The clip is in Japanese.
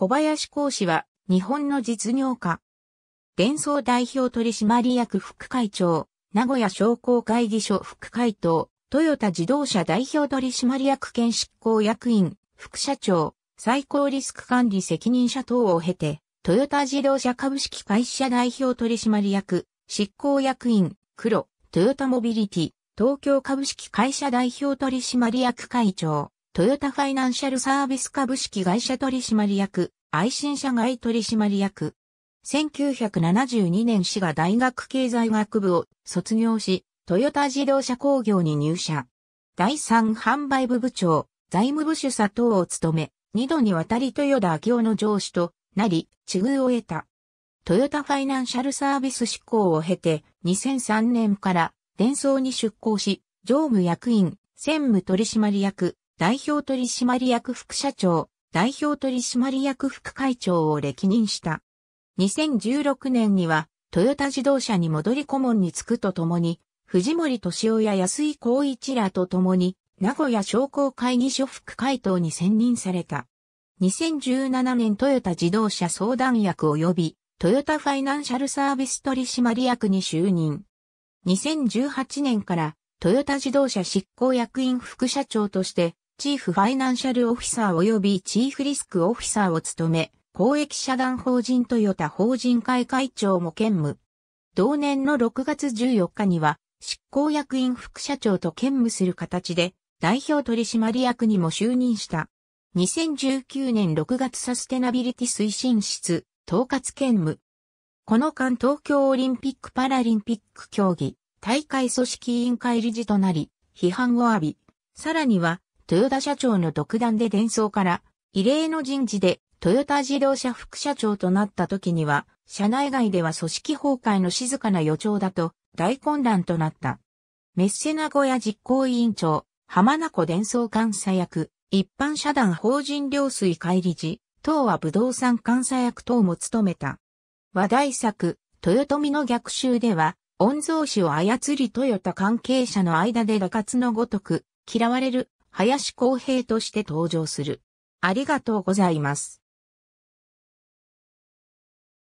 小林講師は、日本の実業家。幻想代表取締役副会長、名古屋商工会議所副会頭、トヨタ自動車代表取締役兼執行役員、副社長、最高リスク管理責任者等を経て、トヨタ自動車株式会社代表取締役、執行役員、黒、トヨタモビリティ、東京株式会社代表取締役会長、トヨタファイナンシャルサービス株式会社取締役、愛心社外取締役。1972年滋賀大学経済学部を卒業し、トヨタ自動車工業に入社。第3販売部部長、財務部主佐藤を務め、二度にわたり豊田明夫の上司となり、地遇を得た。トヨタファイナンシャルサービス執行を経て、2003年から、伝送に出向し、常務役員、専務取締役、代表取締役副社長、代表取締役副会長を歴任した。2016年には、トヨタ自動車に戻り顧問に就くとともに、藤森敏夫や安井光一らとともに、名古屋商工会議所副会頭に選任された。2017年トヨタ自動車相談役及び、トヨタファイナンシャルサービス取締役に就任。2018年から、トヨタ自動車執行役員副社長として、チーフファイナンシャルオフィサー及びチーフリスクオフィサーを務め、公益社団法人トヨタ法人会会長も兼務。同年の6月14日には、執行役員副社長と兼務する形で、代表取締役にも就任した。2019年6月サステナビリティ推進室、統括兼務。この間東京オリンピック・パラリンピック競技、大会組織委員会理事となり、批判を浴び、さらには豊田社長の独断で伝送から、異例の人事でトヨタ自動車副社長となった時には、社内外では組織崩壊の静かな予兆だと大混乱となった。メッセ名古屋実行委員長、浜名湖伝送監査役、一般社団法人領水会理事、等は武道産監査役等も務めた。話題作、豊臣の逆襲では、御曹司を操りトヨタ関係者の間で打滑のごとく、嫌われる林公平として登場する。ありがとうございます。